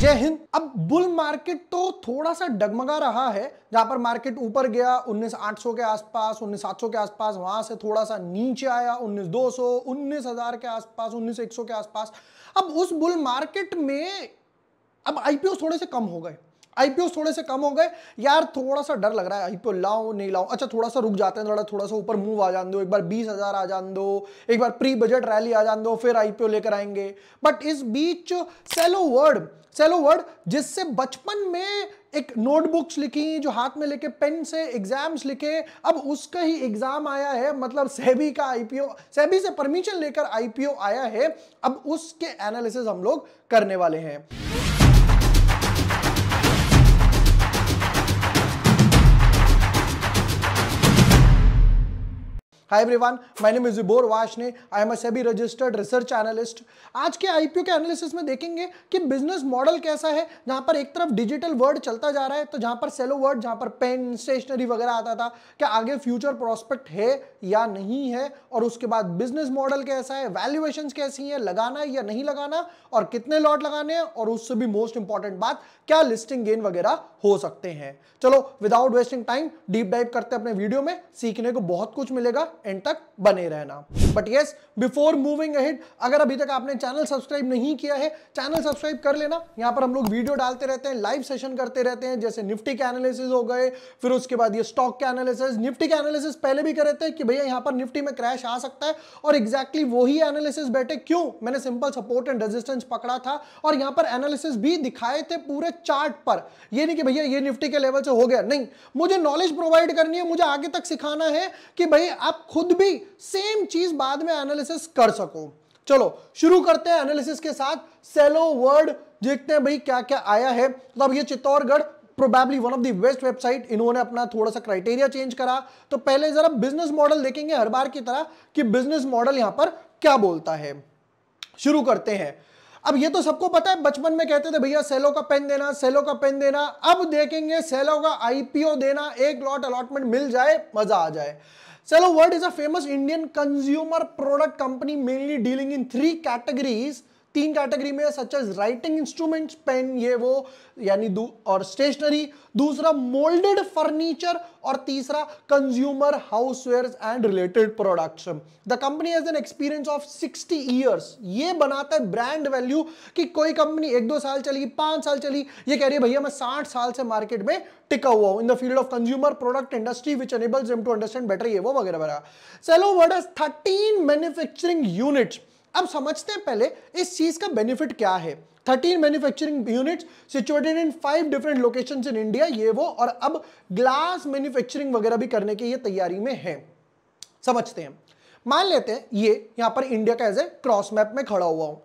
जय हिंद अब bull market तो थोड़ा सा डगमगा रहा है जहां पर मार्केट ऊपर गया 19800 के आसपास 19700 के आसपास वहां से थोड़ा सा नीचे आया 19200 19000 के आसपास 19100 के आसपास अब उस बुल मार्केट में अब आईपीओ थोड़े से कम हो गए आईपीओ थोड़े से कम हो गए यार थोड़ा सा डर लग रहा है आईपीओ लाओ नहीं लाओ अच्छा थोड़ा सा रुक जाते हैं थोड़ा थोड़ा सा ऊपर मूव आ जान दो एक बार बीस हजार आ जान दो एक बार प्री बजट रैली आ जान दो फिर आईपीओ लेकर आएंगे बट इस बीच सेलो वर्ड सेलो वर्ड जिससे बचपन में एक नोटबुक्स लिखी जो हाथ में लेके पेन से एग्जाम्स लिखे अब उसका ही एग्जाम आया है मतलब सेबी का आईपीओ सेबी से परमिशन लेकर आईपीओ आया है अब उसके एनालिसिस हम लोग करने वाले हैं hi everyone my name is वाश ने I am a SEBI registered research analyst आज के आईपीओ के एनालिसिस में देखेंगे कि बिजनेस मॉडल कैसा है जहां पर एक तरफ डिजिटल वर्ड चलता जा रहा है तो जहां पर सेलो वर्ड जहां पर पेन स्टेशनरी वगैरह आता था क्या आगे फ्यूचर प्रोस्पेक्ट है या नहीं है और उसके बाद बिजनेस मॉडल कैसा है वैल्यूएशन कैसी है लगाना या नहीं लगाना और कितने लॉट लगाने हैं और उससे भी मोस्ट इंपॉर्टेंट बात क्या लिस्टिंग गेन वगैरह हो सकते हैं चलो without wasting time deep dive करते अपने वीडियो में सीखने को बहुत कुछ मिलेगा एंड तक बने रहना but yes before moving ahead अगर अभी तक आपने चैनल सब्सक्राइब नहीं किया है चैनल सब्सक्राइब कर लेना यहां पर हम लोग वीडियो डालते रहते हैं लाइव सेशन करते रहते हैं जैसे निफ्टी के एनालिसिस हो गए फिर उसके बाद ये स्टॉक के एनालिसिस निफ्टी के एनालिसिस पहले भी कर रहे थे कि भैया यहां पर निफ्टी में क्रैश आ सकता है और एग्जैक्टली exactly वही एनालिसिस बैठे क्यों मैंने सिंपल सपोर्ट एंड रेजिस्टेंस पकड़ा था और यहां पर एनालिसिस भी दिखाए थे पूरे चार्ट पर ये नहीं कि भैया ये निफ्टी के लेवल से हो गया नहीं मुझे नॉलेज प्रोवाइड करनी है मुझे आगे तक सिखाना है कि भाई आप खुद भी सेम चीज बाद में एनालिसिस कर सको चलो शुरू करते हैं एनालिसिस के साथ सेलो वर्ड देखते हैं भाई क्या क्या आया है तो अब मतलब ये Chittorgarh probably one of the best website इन्होंने अपना थोड़ा सा क्राइटेरिया चेंज करा तो पहले जरा बिजनेस मॉडल देखेंगे हर बार की तरह कि बिजनेस मॉडल यहां पर क्या बोलता है शुरू करते हैं अब ये तो सबको पता है बचपन में कहते थे भैया सेलो का पेन देना सेलो का पेन देना अब देखेंगे सेलो का आईपीओ देना एक लॉट अलॉटमेंट मिल जाए मजा आ जाए Cello World is a famous Indian consumer product company mainly dealing in three categories तीन कैटेगरी में such as writing instruments pen ये वो यानी और स्टेशनरी दूसरा मोल्डेड फर्नीचर और तीसरा consumer houseware and related products the company has an experience of 60 years ये बनाता है ब्रांड वैल्यू कि कोई कंपनी एक दो साल चली पांच साल चली ये कह रही है भैया मैं साठ साल से मार्केट में टिका हुआ हूं in the field of consumer product industry which enables to understand better ये वो वगैरह वगैरह Cello world has thirteen manufacturing units अब समझते हैं पहले इस चीज का बेनिफिट क्या है 13 manufacturing units situated in five different locations in India ये वो और अब ग्लास मैन्युफैक्चरिंग वगैरह भी करने की ये तैयारी में है समझते हैं मान लेते हैं ये यहां पर इंडिया का एज ए क्रॉस मैप में खड़ा हुआ हूं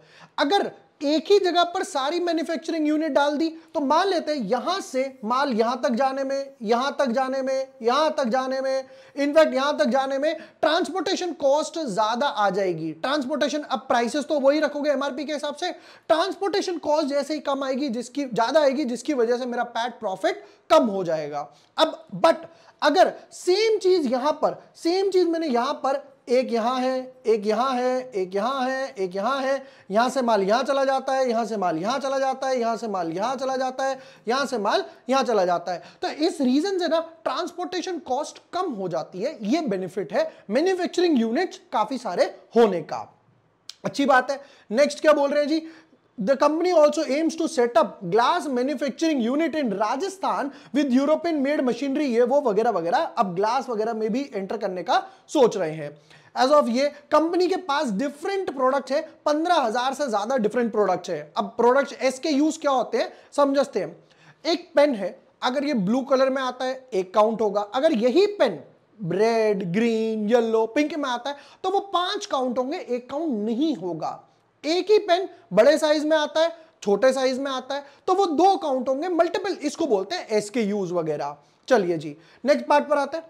अगर एक ही जगह पर सारी मैन्युफैक्चरिंग यूनिट डाल दी तो मान लेते हैं यहां से माल यहां तक जाने में यहां तक जाने में यहां तक जाने में इनफैक्ट यहां तक जाने में ट्रांसपोर्टेशन कॉस्ट ज्यादा आ जाएगी ट्रांसपोर्टेशन अब प्राइसेस तो वही रखोगे एमआरपी के हिसाब से ट्रांसपोर्टेशन कॉस्ट जैसे ही कम आएगी जिसकी ज्यादा आएगी जिसकी वजह से मेरा पैट प्रॉफिट कम हो जाएगा अब बट अगर सेम चीज यहां पर सेम चीज मैंने यहां पर एक यहाँ है एक यहाँ है एक यहाँ है एक यहाँ है यहाँ से माल यहाँ चला जाता है यहाँ से माल यहाँ चला जाता है यहाँ से माल यहाँ चला जाता है यहाँ से माल यहाँ चला जाता है तो इस रीजन से ना ट्रांसपोर्टेशन कॉस्ट कम हो जाती है ये बेनिफिट है मैन्युफैक्चरिंग यूनिट्स काफी सारे होने का अच्छी बात है नेक्स्ट क्या बोल रहे हैं जी The company also aims to set up glass manufacturing unit in Rajasthan with European made machinery ye wo wagera wagera ab glass wagera mein bhi enter karne ka soch rahe hain as of ये कंपनी के पास different product है पंद्रह हजार से ज्यादा different product है अब प्रोडक्ट एस के यूज क्या होते हैं समझते हैं एक पेन है अगर ये ब्लू कलर में आता है एक काउंट होगा अगर यही pen red green yellow pink में आता है तो वो पांच काउंट होंगे एक काउंट नहीं होगा एक ही पेन बड़े साइज में आता है छोटे साइज में आता है तो वो दो काउंट होंगे मल्टीपल इसको बोलते हैं एसके यूज वगैरह चलिए जी नेक्स्ट पार्ट पर आते हैं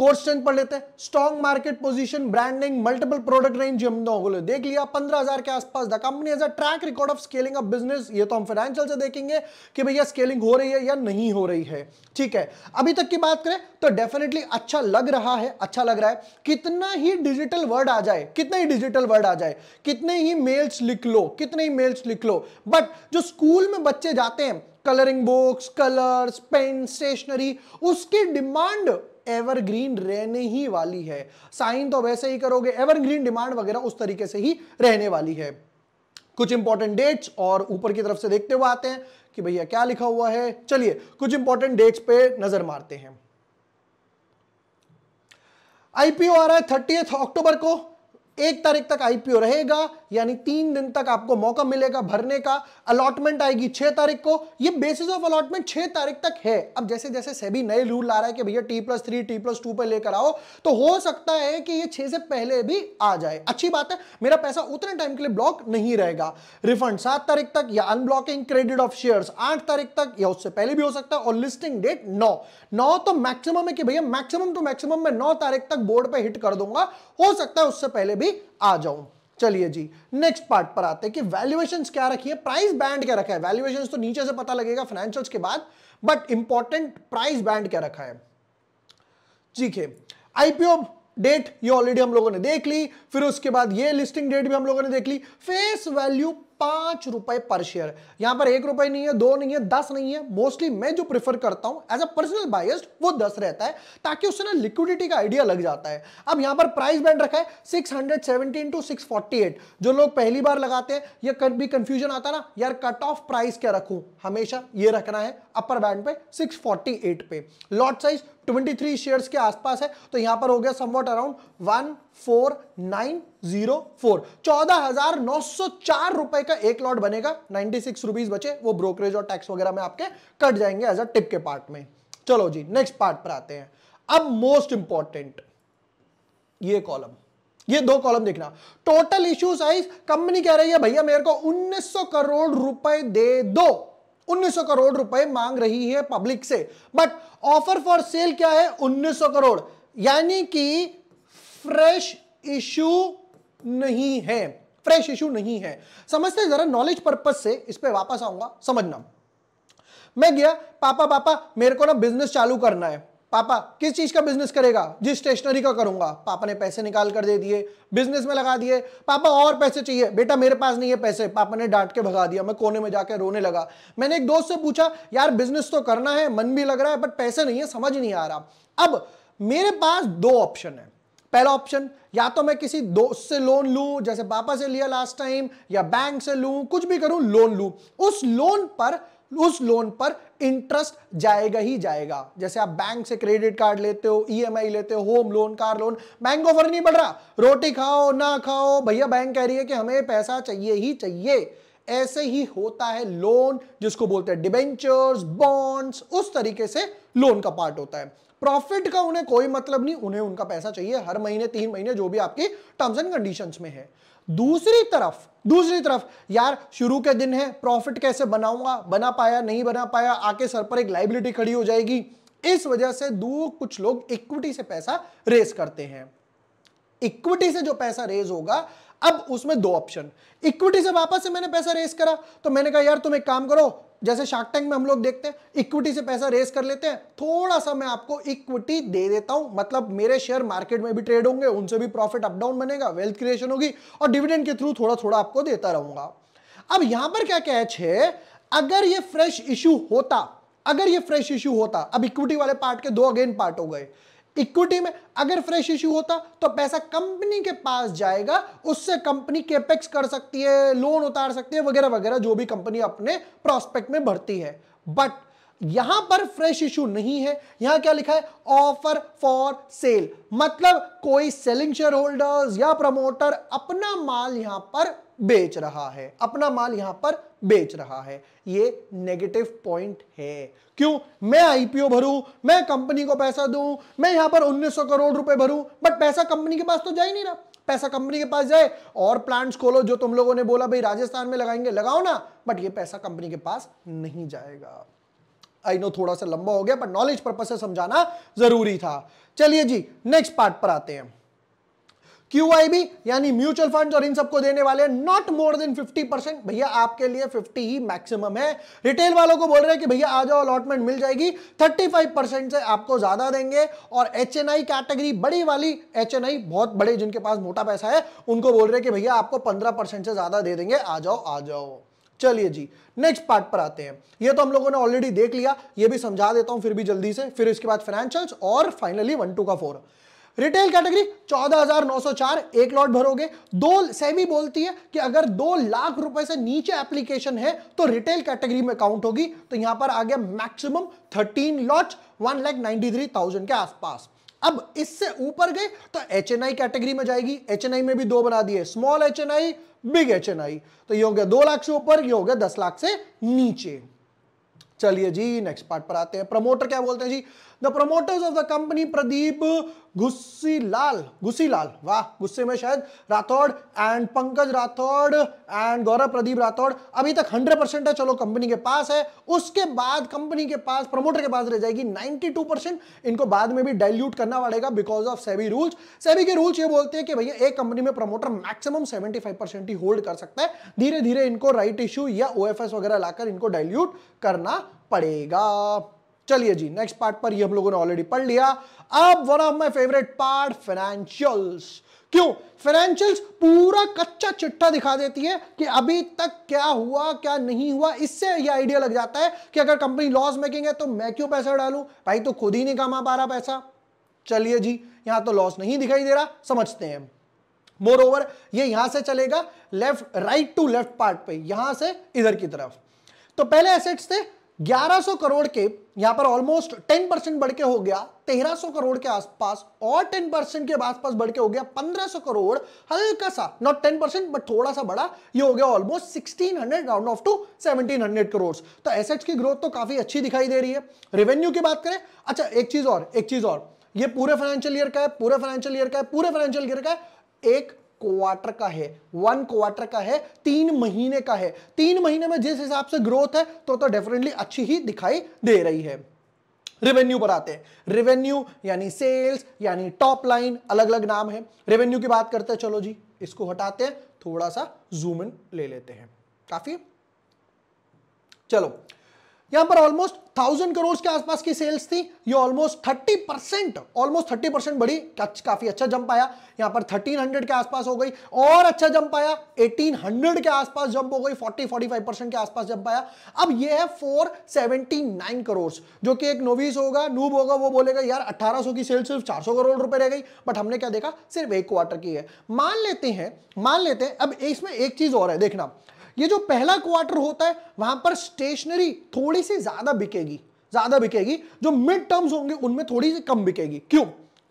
कोर स्ट्रेंथ पढ़ लेते हैं strong market position branding multiple product range हम लोगों ने देख लिया 15000 के आसपास the company has a track record of scaling up business ये तो हम फाइनेंशियल से देखेंगे कि भैया स्केलिंग हो रही है या नहीं हो रही है ठीक है अभी तक की बात करें तो डेफिनेटली अच्छा लग रहा है अच्छा लग रहा है कितना ही डिजिटल वर्ड आ जाए कितने ही डिजिटल वर्ड आ जाए कितने ही मेल्स लिख लो कितने ही मेल्स लिख लो बट जो स्कूल में बच्चे जाते हैं colouring books colours pen stationery उसकी डिमांड एवरग्रीन रहने ही वाली है साइन तो वैसे ही करोगे एवरग्रीन डिमांड वगैरह उस तरीके से ही रहने वाली है कुछ इंपॉर्टेंट डेट्स और ऊपर की तरफ से देखते हुए आते हैं कि भैया क्या लिखा हुआ है चलिए कुछ इंपॉर्टेंट डेट्स पे नजर मारते हैं आईपीओ आ रहा है थर्टी अक्टूबर को एक तारीख तक आईपीओ रहेगा यानी तीन दिन तक आपको मौका मिलेगा भरने का अलॉटमेंट आएगी छह तारीख को ये बेसिस ऑफ अलॉटमेंट छह तारीख तक है अब जैसे जैसे सेबी नए रूल ला रहा है कि भैया T plus three T plus two पर लेकर आओ तो हो सकता है कि ये छह से पहले भी आ जाए अच्छी बात है मेरा पैसा उतने टाइम के लिए ब्लॉक नहीं रहेगा रिफंड सात तारीख तक या अनब्लॉकिंग क्रेडिट ऑफ शेयर आठ तारीख तक या उससे पहले भी हो सकता है और लिस्टिंग डेट नौ नौ तो मैक्सिमम है कि भैया मैक्सिमम टू मैक्सिमम मैं नौ तारीख तक बोर्ड पर हिट कर दूंगा हो सकता है उससे पहले भी भी आ जाऊं चलिए जी नेक्स्ट पार्ट पर आते हैं कि वैल्यूएशन क्या रखी है प्राइस बैंड क्या रखा है वैल्यूएशन तो नीचे से पता लगेगा फाइनेंशियल के बाद बट इंपॉर्टेंट प्राइस बैंड क्या रखा है ठीक है आईपीओ डेट ये ऑलरेडी हम लोगों ने देख ली फिर उसके बाद ये लिस्टिंग डेट भी हम लोगों ने देख ली फेस वैल्यू पांच रुपए पर शेयर यहां पर एक रुपए नहीं है दो नहीं है दस नहीं है मोस्टली मैं जो प्रिफर करता हूं एज अ पर्सनल बायस्ड वो दस रहता है ताकि उससे ना लिक्विडिटी का आइडिया लग जाता है अब यहां पर प्राइस बैंड रखा है सिक्स टू सिक्स जो लोग पहली बार लगाते हैं या कभी कंफ्यूजन आता ना यार कट ऑफ प्राइस क्या रखू हमेशा ये रखना है अपर बैंड पे एट पे लॉट साइज 23 शेयर्स के आसपास है तो यहां पर हो गया somewhat around one four nine zero four चौदह हजार नौ सौ चार रुपए का एक लॉट बनेगा नाइनटी सिक्स रुपीज बचे वो ब्रोकरेज और टैक्स वगैरह में आपके कट जाएंगे एज अ टिप के पार्ट में चलो जी नेक्स्ट पार्ट पर आते हैं अब मोस्ट इंपॉर्टेंट ये कॉलम ये दो कॉलम देखना टोटल इश्यू साइज कंपनी कह रही है भैया मेरे को 1900 करोड़ रुपए दे दो 1900 करोड़ रुपए मांग रही है पब्लिक से बट ऑफर फॉर सेल क्या है 1900 करोड़ यानी कि फ्रेश इशू नहीं है फ्रेश इशू नहीं है समझते जरा नॉलेज पर्पज से इस पर वापस आऊंगा समझना मैं गया पापा पापा मेरे को ना बिजनेस चालू करना है पापा किस चीज का बिजनेस करेगा जिस स्टेशनरी का करूंगा पापा ने पैसे निकाल कर दे दिए बिजनेस में लगा दिए पापा और पैसे चाहिए बेटा मेरे पास नहीं है पैसे पापा ने डांट के भगा दिया मैं कोने में जाकर रोने लगा मैंने एक दोस्त से पूछा यार बिजनेस तो करना है मन भी लग रहा है बट पैसे नहीं है समझ नहीं आ रहा अब मेरे पास दो ऑप्शन है पहला ऑप्शन या तो मैं किसी दोस्त से लोन लूं जैसे पापा से लिया लास्ट टाइम या बैंक से लूं कुछ भी करूं लोन लूं उस लोन पर उस लोन पर इंटरेस्ट जाएगा ही जाएगा जैसे आप बैंक से क्रेडिट कार्ड लेते हो ईएमआई e लेते हो home loan car loan bank offer नहीं बढ़ रहा रोटी खाओ ना खाओ भैया बैंक कह रही है कि हमें पैसा चाहिए ही चाहिए ऐसे ही होता है लोन जिसको बोलते हैं डिबेंचर्स बॉन्ड्स उस तरीके से लोन का पार्ट होता है प्रॉफिट का उन्हें कोई मतलब नहीं उन्हें उनका पैसा चाहिए हर महीने तीन महीने जो भी आपकी टर्म्स एंड कंडीशंस में है दूसरी तरफ दूसरी तरफ यार शुरू के दिन है प्रॉफिट कैसे बनाऊंगा बना पाया नहीं बना पाया आके सर पर एक लाइबिलिटी खड़ी हो जाएगी इस वजह से दो कुछ लोग इक्विटी से पैसा रेस करते हैं इक्विटी से जो पैसा रेज होगा अब उसमें दो ऑप्शन इक्विटी से वापस से मैंने पैसा रेस करा तो मैंने कहा यार तुम एक काम करो जैसे शार्क टैंक में हम लोग देखते हैं इक्विटी से पैसा रेस कर लेते हैं थोड़ा सा मैं आपको इक्विटी दे देता हूं मतलब मेरे शेयर मार्केट में भी ट्रेड होंगे उनसे भी प्रॉफिट अपडाउन बनेगा वेल्थ क्रिएशन होगी और डिविडेंड के थ्रू थोड़ा थोड़ा आपको देता रहूंगा अब यहां पर क्या कैच है अगर ये फ्रेश इश्यू होता अगर ये फ्रेश इश्यू होता अब इक्विटी वाले पार्ट के दो अगेन पार्ट हो गए इक्विटी में अगर फ्रेश इश्यू होता तो पैसा कंपनी के पास जाएगा उससे कंपनी केपेक्स कर सकती है लोन उतार सकती है वगैरह वगैरह जो भी कंपनी अपने प्रोस्पेक्ट में भरती है बट यहां पर फ्रेश इशू नहीं है यहां क्या लिखा है ऑफर फॉर सेल मतलब कोई सेलिंग शेयर होल्डर्स या प्रमोटर अपना माल यहां पर बेच रहा है अपना माल यहां पर बेच रहा है ये नेगेटिव पॉइंट है क्यों मैं आईपीओ भरूं मैं कंपनी को पैसा दूं मैं यहां पर 1900 करोड़ रुपए भरूं बट पैसा कंपनी के पास तो जा ही नहीं रहा पैसा कंपनी के पास जाए और प्लांट्स खोलो जो तुम लोगों ने बोला भाई राजस्थान में लगाएंगे लगाओ ना बट ये पैसा कंपनी के पास नहीं जाएगा आई नो थोड़ा सा लंबा हो गया पर नॉलेज पर्पज से समझाना जरूरी था चलिए जी नेक्स्ट पार्ट पर आते हैं क्यू यानी म्यूचुअल फंड्स और इन सबको देने वाले नॉट मोर देन 50 परसेंट भैया आपके लिए 50 ही मैक्सिमम है रिटेल वालों को बोल रहे हैं कि भैया आ जाओ अलॉटमेंट मिल जाएगी 35 परसेंट से आपको ज्यादा देंगे और एच कैटेगरी बड़ी वाली एच बहुत बड़े जिनके पास मोटा पैसा है उनको बोल रहे हैं कि भैया आपको पंद्रह से ज्यादा दे देंगे आ जाओ आ जाओ चलिए जी नेक्स्ट पार्ट पर आते हैं ये तो हम लोगों ने ऑलरेडी देख लिया ये भी समझा देता हूं फिर भी जल्दी से फिर इसके बाद फाइनेंशियल्स और फाइनली वन टू का फोर रिटेल कैटेगरी 14,904 एक लॉट भरोगे दो सेमी बोलती है कि अगर दो लाख रुपए से नीचे एप्लीकेशन है तो रिटेल कैटेगरी में काउंट होगी तो यहां पर आ गया maximum 13 lot one lakh nine three thousand के आसपास अब इससे ऊपर गए तो एच कैटेगरी में जाएगी एच में भी दो बना दिए स्मॉल एच बिग एच तो ये हो गया दो लाख से ऊपर ये हो गया दस लाख से नीचे चलिए जी नेक्स्ट पार्ट पर आते हैं प्रमोटर क्या बोलते हैं जी the promoters of the company Pradeep Ghisulal Ghisulal वाह गुस्से में शायद राठौड़ एंड पंकज राठौड़ एंड गौरव प्रदीप राठौड़ अभी तक 100 परसेंट है चलो कंपनी के पास है उसके बाद कंपनी के पास प्रमोटर के पास रह जाएगी 92 परसेंट इनको बाद में भी डाइल्यूट करना पड़ेगा because of SEBI rules SEBI के रूल्स ये बोलते हैं कि भैया एक कंपनी में प्रमोटर मैक्सिमम 75 परसेंट ही होल्ड कर सकता है धीरे धीरे इनको राइट इश्यू या ओ वगैरह लाकर इनको डायल्यूट करना पड़ेगा चलिए जी नेक्स्ट पार्ट पर ये हम लोगों ने ऑलरेडी पढ़ लिया अब one of my favourite part financials क्यों फाइनेंशियल्स पूरा कच्चा चिट्ठा दिखा देती है कि अभी तक क्या हुआ क्या नहीं हुआ इससे ये आइडिया लग जाता है कि अगर कंपनी लॉस मेकिंग है तो मैं क्यों पैसा डालू भाई तो खुद ही नहीं कमा पा रहा पैसा चलिए जी यहां तो लॉस नहीं दिखाई दे रहा समझते हैं मोर ओवर ये यहां से चलेगा left right to left part पे यहां से इधर की तरफ तो पहले एसेट्स थे 1100 करोड़ के यहां पर ऑलमोस्ट 10 परसेंट बढ़ के हो गया 1300 करोड़ के आसपास और 10 परसेंट के आसपास बढ़ के हो गया 1500 करोड़ हल्का सा नॉट 10 परसेंट बट थोड़ा सा बड़ा ये हो गया almost 1600 round off to 1700 crore तो एसेट्स की ग्रोथ तो काफी अच्छी दिखाई दे रही है रेवेन्यू की बात करें अच्छा एक चीज और एक चीज और ये पूरे फाइनेंशियल ईयर का है पूरे फाइनेंशियल ईयर का है पूरे फाइनेंशियल ईयर का है एक क्वार्टर का है वन क्वार्टर का है तीन महीने का है तीन महीने में जिस हिसाब से ग्रोथ है तो तो डेफिनेटली अच्छी ही दिखाई दे रही है रेवेन्यू पर आते हैं रेवेन्यू यानी सेल्स यानी टॉप लाइन अलग अलग नाम है रेवेन्यू की बात करते हैं चलो जी इसको हटाते हैं थोड़ा सा जूम इन ले लेते हैं काफी चलो यहां पर ऑलमोस्ट थाउजेंड करोड़ के आसपास की सेल्स थी ये almost thirty percent almost thirty percent बड़ी काफी अच्छा जंप आया यहां पर थर्टीन हंड्रेड के आसपास हो गई और अच्छा जंप आया एटीन हंड्रेड के आसपास जंप हो गई फोर्टी फोर्टी फाइव परसेंट के आसपास जंप आया अब ये है फोर सेवेंटी नाइन करोड़ जो कि एक नोविस होगा नूब होगा वो बोलेगा यार अठारह की सेल सिर्फ चार करोड़ रुपए रह गई बट हमने क्या देखा सिर्फ एक क्वार्टर की है मान लेते हैं मान लेते हैं अब इसमें एक चीज और है देखना ये जो पहला क्वार्टर होता है वहां पर स्टेशनरी थोड़ी सी ज्यादा बिकेगी ज्यादा बिकेगी जो मिड टर्म्स होंगे उनमें थोड़ी सी कम बिकेगी क्यों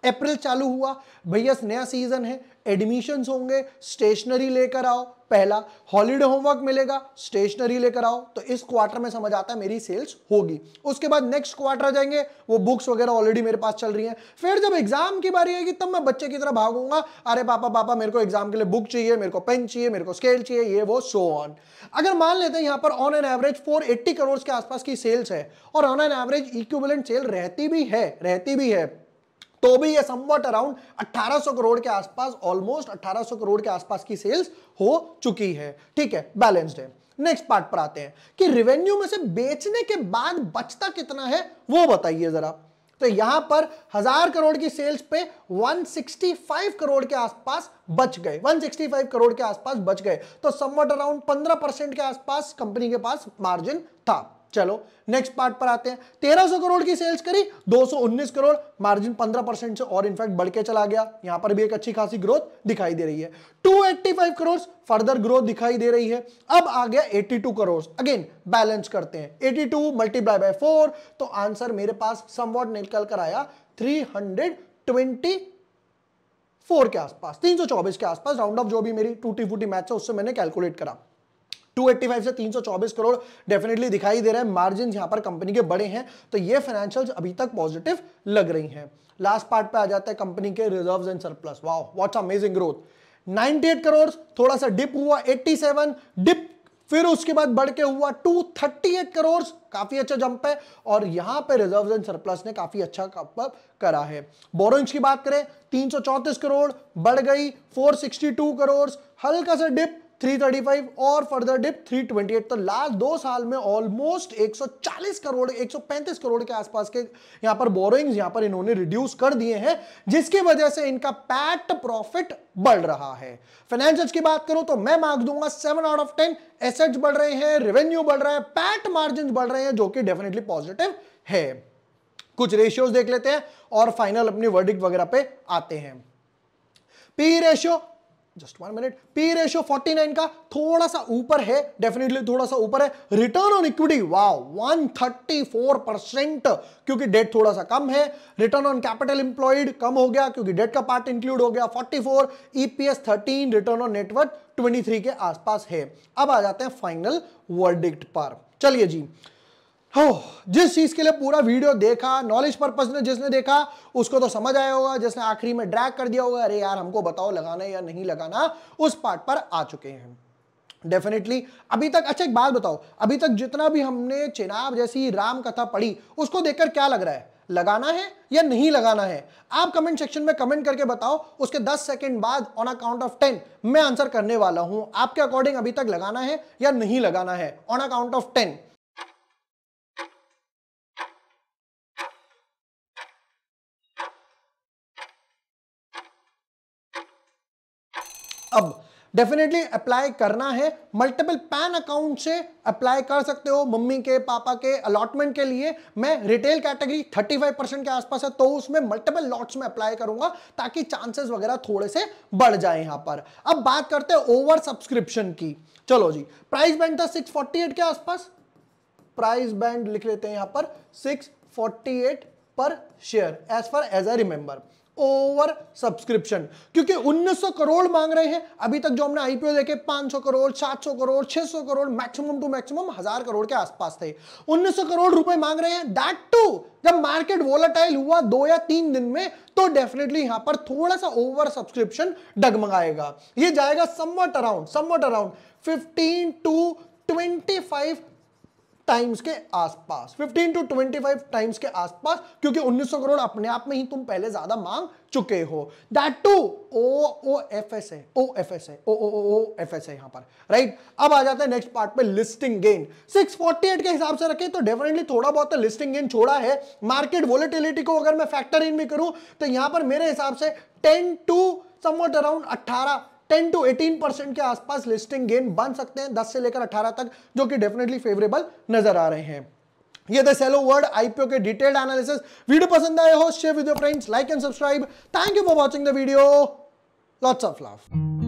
अप्रैल चालू हुआ भैया नया सीजन है एडमिशन्स होंगे स्टेशनरी लेकर आओ पहला हॉलीडे होमवर्क मिलेगा स्टेशनरी लेकर आओ तो इस क्वार्टर में समझ आता है मेरी सेल्स होगी उसके बाद नेक्स्ट क्वार्टर जाएंगे वो बुक्स वगैरह ऑलरेडी मेरे पास चल रही हैं फिर जब एग्जाम की बारी आएगी तब मैं बच्चे की तरह भागूंगा अरे पापा पापा मेरे को एग्जाम के लिए बुक चाहिए मेरे को पेन चाहिए मेरे को स्केल चाहिए ये वो सो ऑन अगर मान लेते हैं यहां पर on an average four crore के आसपास की सेल्स है और on an average equivalent sale रहती भी है रहती भी है तो भी ये समवट अराउंड 1800 करोड़ के आसपास ऑलमोस्ट 1800 करोड़ के आसपास की सेल्स हो चुकी है ठीक है बैलेंस्ड है नेक्स्ट पार्ट पर आते हैं कि रिवेन्यू में से बेचने के बाद बचता कितना है वो बताइए जरा तो यहां पर हजार करोड़ की सेल्स पे 165 करोड़ के आसपास बच गए 165 करोड़ के आसपास बच गए तो समवट अराउंड 15 परसेंट के आसपास कंपनी के पास मार्जिन था चलो नेक्स्ट पार्ट पर आते हैं तेरह सौ करोड़ की सेल्स करी दो सौ उन्नीस करोड़ मार्जिन पंद्रह परसेंट से और इनफैक्ट बढ़ के चला गया यहां पर भी एक अच्छी खासी ग्रोथ दिखाई दे रही है फाइव करोड़ फर्दर ग्रोथ दिखाई दे रही है अब आ गया eighty two crore again balance करते हैं eighty two multiply by four तो आंसर मेरे पास समवॉट निकल कर आया थ्री हंड्रेड ट्वेंटी फोर के आसपास तीन सौ चौबीस के आसपास राउंड ऑफ जो भी मेरी टूटी फूटी मैच है उससे मैंने कैलकुलेट करा 285 से 324 करोड़ डेफिनेटली दिखाई दे रहा है मार्जिन यहां पर कंपनी के बड़े हैं तो ये फाइनेंशियल अभी तक पॉजिटिव लग रही हैं लास्ट पार्ट पे आ जाता है कंपनी के reserves and surplus wow what's amazing growth 98 crore थोड़ा सा डिप हुआ 87 डिप फिर उसके बाद बढ़ के हुआ 238 करोड़ काफी अच्छा जंप है और यहां पे रिजर्व्स एंड सरप्लस ने काफी अच्छा करा है बोरोइंग्स की बात करें 334 करोड़ बढ़ गई 462 करोड़ हल्का सा डिप 335 और फर्दर डिप 328 तो लास्ट दो साल में ऑलमोस्ट 140 करोड़ 135 करोड़ के आसपास के यहां पर बोरोइंग्स यहां पर इन्होंने रिड्यूस कर दिए हैं जिसकी वजह से इनका पैट प्रॉफिट बढ़ रहा है फाइनेंशियल की बात करूं तो मैं मार्क दूंगा seven out of ten assets बढ़ रहे हैं रेवेन्यू बढ़ रहा है पैट मार्जिन बढ़ रहे हैं जो कि डेफिनेटली पॉजिटिव है कुछ रेशियोज देख लेते हैं और फाइनल अपनी वर्डिक वगैरह पे आते हैं P ratio just one minute P ratio 49 का थोड़ा सा ऊपर है डेफिनेटली थोड़ा सा ऊपर है return on equity wow 134 percent क्योंकि डेट थोड़ा सा कम है रिटर्न ऑन कैपिटल इंप्लॉइड कम हो गया क्योंकि डेट का पार्ट इंक्लूड हो गया 44 ईपीएस 13 रिटर्न ऑन नेटवर्क 23 के आसपास है अब आ जाते हैं फाइनल वर्डिक्ट पर चलिए जी हो जिस चीज के लिए पूरा वीडियो देखा नॉलेज पर्पज ने जिसने देखा उसको तो समझ आया होगा जिसने आखिरी में ड्रैग कर दिया होगा अरे यार हमको बताओ लगाना या नहीं लगाना उस पार्ट पर आ चुके हैं डेफिनेटली अभी तक अच्छा एक बात बताओ अभी तक जितना भी हमने चिनाब जैसी राम कथा पढ़ी उसको देखकर क्या लग रहा है लगाना है या नहीं लगाना है आप कमेंट सेक्शन में कमेंट करके बताओ उसके 10 सेकंड बाद ऑन अकाउंट ऑफ 10 मैं आंसर करने वाला हूं आपके अकॉर्डिंग अभी तक लगाना है या नहीं लगाना है ऑन अकाउंट ऑफ 10 अब डेफिनेटली अप्लाई करना है मल्टीपल पैन अकाउंट से अप्लाई कर सकते हो मम्मी के पापा के अलॉटमेंट के लिए मैं रिटेल कैटेगरी 35 परसेंट के आसपास है तो उसमें मल्टीपल लॉट्स में अप्लाई करूंगा ताकि चांसेस वगैरह थोड़े से बढ़ जाए यहां पर अब बात करते हैं ओवर सब्सक्रिप्शन की चलो जी प्राइस बैंड था सिक्स के आसपास प्राइस बैंड लिख लेते हैं यहां पर सिक्स पर share as far as I remember over subscription क्योंकि 1900 करोड़ मांग रहे हैं अभी तक जो हमने आईपीओ देखे 500 crore 700 crore 600 crore maximum to maximum हजार करोड़ के आसपास थे 1900 करोड़ रुपए मांग रहे हैं दैट टू जब मार्केट वोलाटाइल हुआ दो या तीन दिन में तो डेफिनेटली यहां पर थोड़ा सा ओवर सब्सक्रिप्शन डगमगाएगा यह जाएगा somewhat around somewhat around fifteen to 25 times के आसपास 15 टू 25 टाइम्स के आसपास क्योंकि 1900 करोड़ अपने आप में ही तुम पहले ज्यादा मांग चुके हो that too O O F S है ओ एफ एस है ओ ओ ओ एफ एस है यहां पर राइट right? अब आ जाते हैं नेक्स्ट पार्ट पे लिस्टिंग गेन 648 के हिसाब से रखें तो डेफिनेटली थोड़ा बहुत लिस्टिंग तो गेन छोड़ा है मार्केट वोलेटिलिटी को अगर मैं फैक्टर इन भी करूं तो यहां पर मेरे हिसाब से टेन टू समवट अराउंड अट्ठारह टेन टू एटीन परसेंट के आसपास लिस्टिंग गेन बन सकते हैं दस से लेकर अठारह तक जो कि डेफिनेटली फेवरेबल नजर आ रहे हैं ये थे सेलो वर्ड आईपीओ के डिटेल्ड एनालिसिस वीडियो पसंद आए हो share with your friends like and subscribe thank you for watching the video lots of love